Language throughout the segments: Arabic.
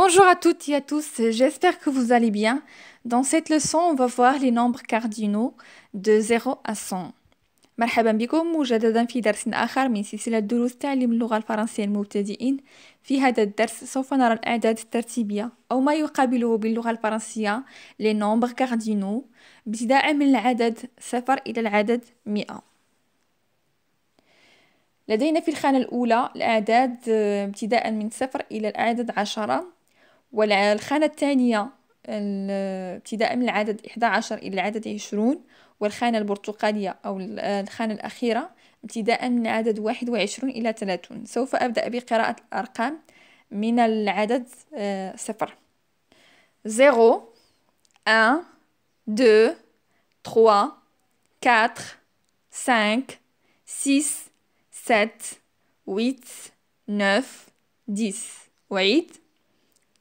Bonjour à toutes et à tous, j'espère que vous allez bien. Dans cette leçon, on va voir les nombres cardinaux de 0 à 100. مرحبا بكم مجددا في درس آخر من سلسلة دروس تعليم اللغة الفرنسية المبتدئين في هذا الدرس سوف نرى الأعداد الترتيبية أو ما يقابله باللغة الفرنسية لي نومبر كاردينو ابتداء من العدد صفر إلى العدد مئة لدينا في الخانة الأولى الأعداد ابتداء من صفر إلى العدد عشرة والخانة الثانية ابتداء من العدد 11 إلى العدد 20 والخانة البرتقالية أو الخانة الأخيرة ابتداء من عدد 21 إلى 30 سوف أبدأ بقراءة الأرقام من العدد آه، صفر 0 أن دو تخوا 4 5 سيس سات ويت نوف ديس وعيد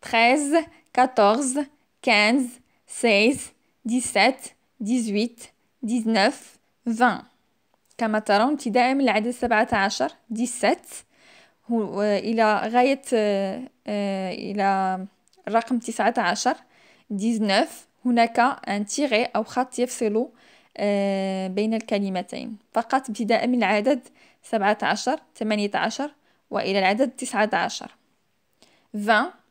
13, 14, 15, 16, 17, 18, 19, 20 كما ترون ابتداء من العدد 17 17 إلى غاية آه، إلى الرقم 19 19 هناك ان تيغي أو خط يفصل آه، بين الكلمتين فقط ابتداء من العدد 17 18 وإلى العدد 19 20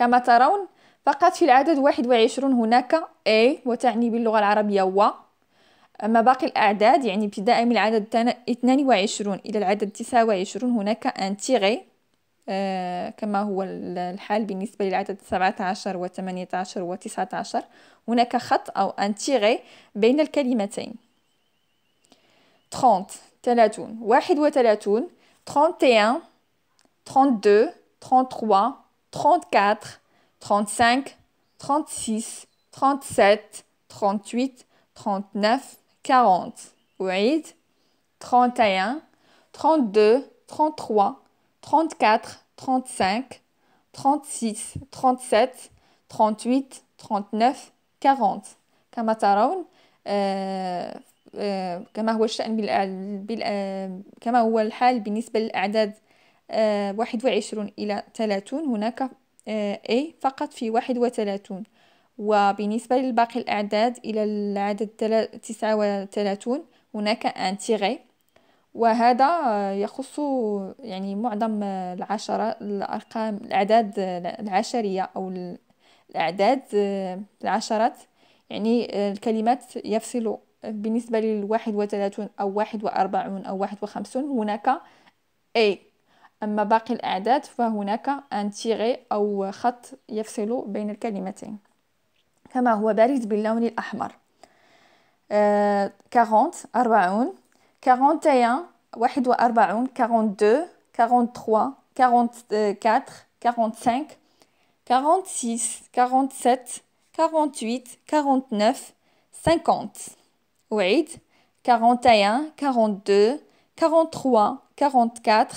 كما ترون فقط في العدد 21 هناك A وتعني باللغة العربية و أما باقي الأعداد يعني ابتداء من العدد 22 إلى العدد 29 هناك أن تيغي آه كما هو الحال بالنسبة للعدد 17 و 18 و 19 هناك خط أو أن تيغي بين الكلمتين 30 30 31 31 32 33 34, 35, 36, 37, 38, 39, 40. وعيد 31, 32, 33, 34, 35, 36, 37, 38, 39, 40 كما ترون آه، آه، كما هو الشأن آه، كما هو الحال بالنسبة للأعداد واحد وعشرون إلى ثلاثون هناك أي آه، فقط في واحد وثلاثون وبالنسبة لباقي الأعداد إلى العدد تسعة وثلاثون هناك أنتيغي وهذا آه، يخص يعني معظم آه، العشرة الأرقام الأعداد العشرية أو الأعداد العشرات يعني الكلمات يفصل بالنسبة للواحد وثلاثون أو واحد وأربعون أو واحد وخمسون هناك أي أما باقي الأعداد فهناك أن تيغي أو خط يفصل بين الكلمتين كما هو بارد باللون الأحمر كارونت آه، أربعون كارونت واحد وأربعون كارونت دو كارونت تخوا كارونت كاتر كارونت سانك كارونت سيس كارونت سات كارونت ويت كارونت نف سانكونت وعيد كارونت كارونت دو كارونت تخوا كارونت كاتر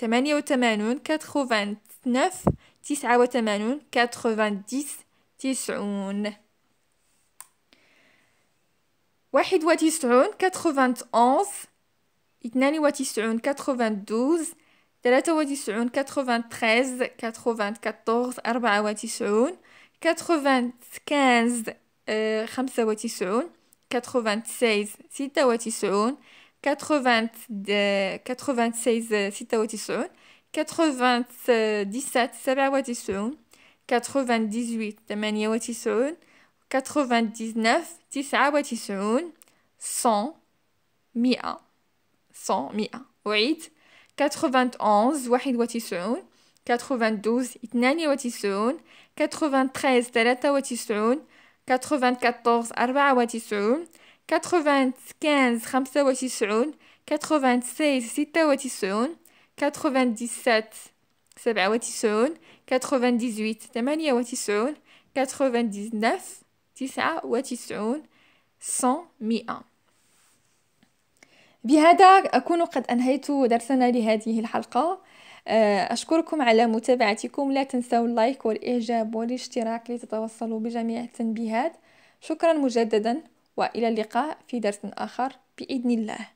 ثمانية وتمانون كاتخو نف تسعة وتمانون كاتخو ديس تسعون واحد وتسعون كاتخو أونز اثنان وتسعون كاتخو دوز ثلاثة وتسعون كاتخو تخيز كاتخو كاتورز أربعة وتسعون كاتخو كانز آه، خمسة وتسعون كاتخو سيز ستة وتسعون 96 97 97 98 99 100 100 100 91 92 92 93 94 94 95 خمسة 96 ستة 97 سبعة 98 ثمانية 99 100 100 بهذا أكون قد أنهيت درسنا لهذه الحلقة آه، أشكركم على متابعتكم لا تنسوا اللايك والإعجاب والاشتراك لتتوصلوا بجميع التنبيهات شكرا مجددا والى اللقاء في درس اخر باذن الله